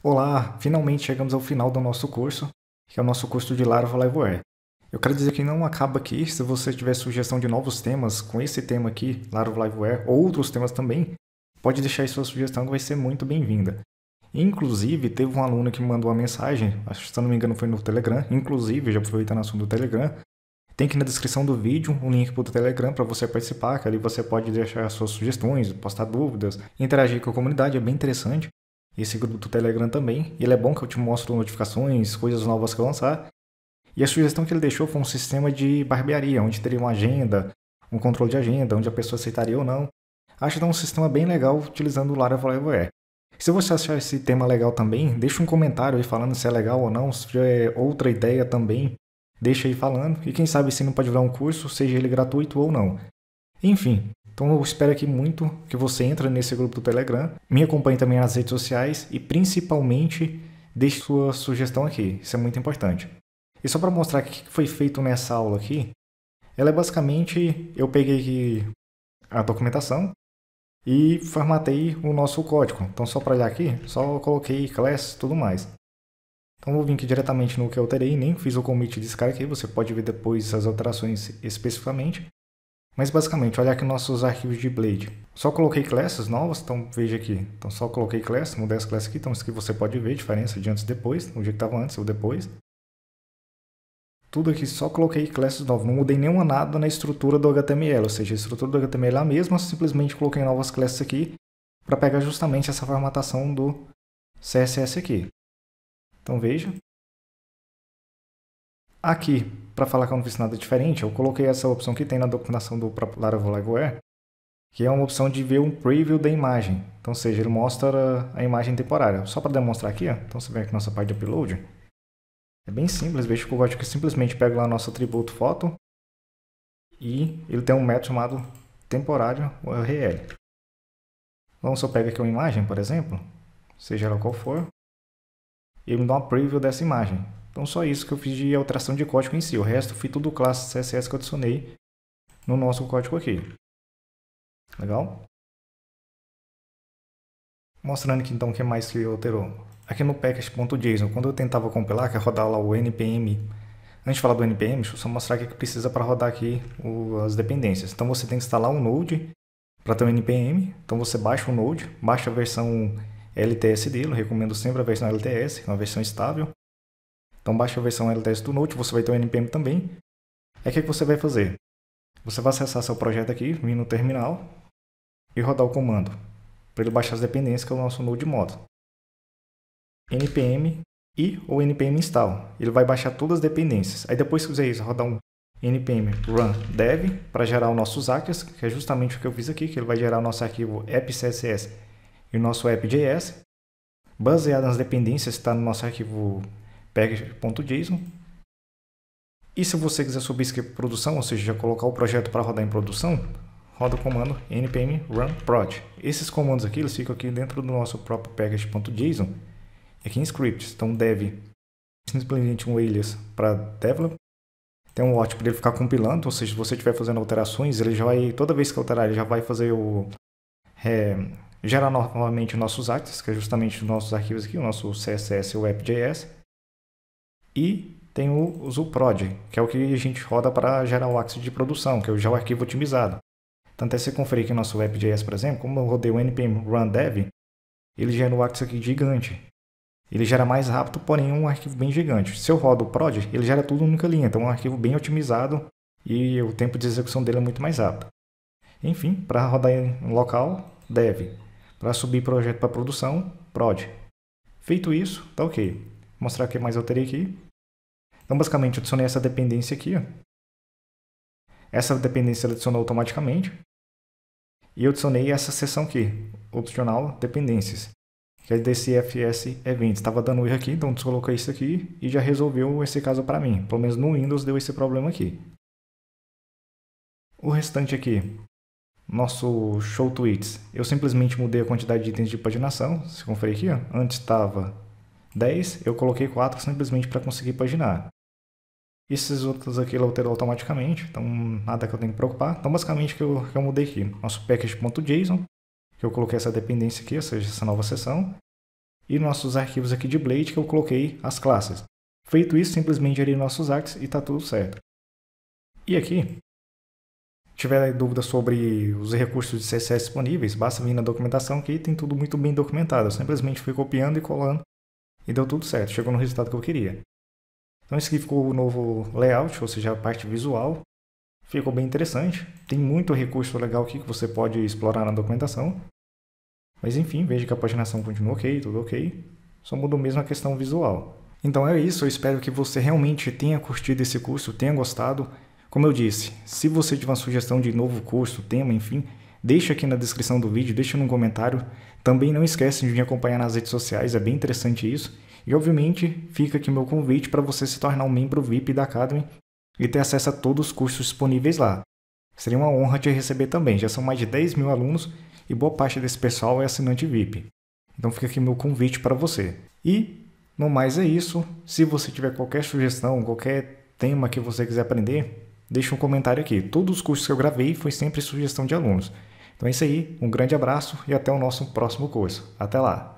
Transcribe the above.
Olá, finalmente chegamos ao final do nosso curso, que é o nosso curso de Laravel Liveware. Eu quero dizer que não acaba aqui, se você tiver sugestão de novos temas com esse tema aqui, Laravel Liveware, ou outros temas também, pode deixar aí sua sugestão que vai ser muito bem-vinda. Inclusive, teve um aluno que me mandou uma mensagem, acho que se não me engano foi no Telegram, inclusive, já aproveitando o assunto do Telegram, tem aqui na descrição do vídeo um link para o Telegram para você participar, que ali você pode deixar suas sugestões, postar dúvidas, interagir com a comunidade, é bem interessante esse grupo do Telegram também. E ele é bom que eu te mostro notificações, coisas novas que eu lançar. E a sugestão que ele deixou foi um sistema de barbearia, onde teria uma agenda, um controle de agenda, onde a pessoa aceitaria ou não. Acho que é um sistema bem legal utilizando o Laravel Evoé. Se você achar esse tema legal também, deixa um comentário aí falando se é legal ou não, se tiver outra ideia também, deixa aí falando. E quem sabe se não pode virar um curso, seja ele gratuito ou não. Enfim, então eu espero aqui muito que você entre nesse grupo do Telegram, me acompanhe também nas redes sociais e principalmente deixe sua sugestão aqui, isso é muito importante. E só para mostrar o que foi feito nessa aula aqui, ela é basicamente, eu peguei a documentação e formatei o nosso código. Então só para olhar aqui, só coloquei class e tudo mais. Então vou vir aqui diretamente no que eu alterei, nem fiz o commit desse cara aqui, você pode ver depois as alterações especificamente. Mas basicamente, olha aqui nossos arquivos de Blade. Só coloquei classes novas, então veja aqui. Então só coloquei classes mudei as classes aqui, então isso aqui você pode ver a diferença de antes e depois, o jeito que estava antes ou depois. Tudo aqui só coloquei classes novas, não mudei nenhuma nada na estrutura do HTML, ou seja, a estrutura do HTML é a mesma, simplesmente coloquei novas classes aqui para pegar justamente essa formatação do CSS aqui. Então veja. Aqui para falar que eu não fiz nada diferente, eu coloquei essa opção que tem na documentação do Laravel Lagware, que é uma opção de ver um preview da imagem. Então, seja, ele mostra a imagem temporária. Só para demonstrar aqui, ó, então você vem aqui na nossa parte de upload. É bem simples, veja que o Gótico simplesmente pega lá nosso atributo foto e ele tem um método chamado temporário URL. Vamos então, só pegar aqui uma imagem, por exemplo, seja ela qual for, e ele me dá uma preview dessa imagem. Então só isso que eu fiz de alteração de código em si. O resto foi tudo classe CSS que eu adicionei no nosso código aqui. Legal? Mostrando aqui então o que mais que alterou. Aqui no package.json, quando eu tentava compilar, que é rodar lá o npm, antes de falar do npm, deixa eu só mostrar o que precisa para rodar aqui o, as dependências. Então você tem que instalar um node para ter um npm, então você baixa o node, baixa a versão LTS dele, eu recomendo sempre a versão LTS, uma versão estável. Então baixa a versão LTS do Note, você vai ter o NPM também. É o que, você vai fazer? Você vai acessar seu projeto aqui, vir no terminal e rodar o comando para ele baixar as dependências que é o nosso Node Moto. npm e ou npm install. Ele vai baixar todas as dependências. Aí depois que fizer isso, rodar um npm run dev para gerar o nosso Zacras, que é justamente o que eu fiz aqui, que ele vai gerar o nosso arquivo app.css e o nosso app.js. Baseado nas dependências que está no nosso arquivo package.json. E se você quiser subir script produção, ou seja, já colocar o projeto para rodar em produção, roda o comando npm run prod. Esses comandos aqui, eles ficam aqui dentro do nosso próprio package.json, aqui em scripts. Então dev simplesmente um alias para develop. Tem um watch para ele ficar compilando, ou seja, se você estiver fazendo alterações, ele já vai, toda vez que alterar, ele já vai fazer o... É, gerar novamente nossos acts, que é justamente os nossos arquivos aqui, o nosso CSS e o app.js. E tem o, o Zulprod, que é o que a gente roda para gerar o axis de produção, que é já o arquivo otimizado. Tanto é você conferir aqui no nosso app.js, por exemplo, como eu rodei o npm run dev, ele gera o axis aqui gigante. Ele gera mais rápido, porém um arquivo bem gigante. Se eu rodo o prod, ele gera tudo em única linha, então é um arquivo bem otimizado e o tempo de execução dele é muito mais rápido. Enfim, para rodar em local, dev. Para subir projeto para produção, prod. Feito isso, tá ok. Vou mostrar o que mais eu terei aqui. Então, basicamente, eu adicionei essa dependência aqui. Ó. Essa dependência ela adicionou automaticamente. E eu adicionei essa seção aqui, opcional dependências, que é desse FS Event. Estava dando erro aqui, então descoloquei isso aqui e já resolveu esse caso para mim. Pelo menos no Windows deu esse problema aqui. O restante aqui, nosso show tweets. Eu simplesmente mudei a quantidade de itens de paginação. Se conferir aqui, ó. antes estava 10, eu coloquei 4 simplesmente para conseguir paginar. Esses outros aqui ele alterou automaticamente, então nada que eu tenho que preocupar. Então basicamente o que eu, que eu mudei aqui, nosso package.json, que eu coloquei essa dependência aqui, ou seja, essa nova seção, e nossos arquivos aqui de Blade, que eu coloquei as classes. Feito isso, simplesmente ali nossos axes e está tudo certo. E aqui, tiver dúvidas sobre os recursos de CSS disponíveis, basta vir na documentação que tem tudo muito bem documentado. Eu simplesmente fui copiando e colando e deu tudo certo. Chegou no resultado que eu queria. Então esse aqui ficou o novo layout, ou seja, a parte visual. Ficou bem interessante. Tem muito recurso legal aqui que você pode explorar na documentação. Mas enfim, veja que a paginação continua ok, tudo ok. Só mudou mesmo a questão visual. Então é isso, eu espero que você realmente tenha curtido esse curso, tenha gostado. Como eu disse, se você tiver uma sugestão de novo curso, tema, enfim, Deixa aqui na descrição do vídeo, deixa num comentário. Também não esquecem de me acompanhar nas redes sociais, é bem interessante isso. E obviamente fica aqui meu convite para você se tornar um membro VIP da Academy e ter acesso a todos os cursos disponíveis lá. Seria uma honra te receber também, já são mais de 10 mil alunos e boa parte desse pessoal é assinante VIP. Então fica aqui meu convite para você. E no mais é isso. Se você tiver qualquer sugestão, qualquer tema que você quiser aprender, deixa um comentário aqui. Todos os cursos que eu gravei foi sempre sugestão de alunos. Então é isso aí, um grande abraço e até o nosso próximo curso. Até lá!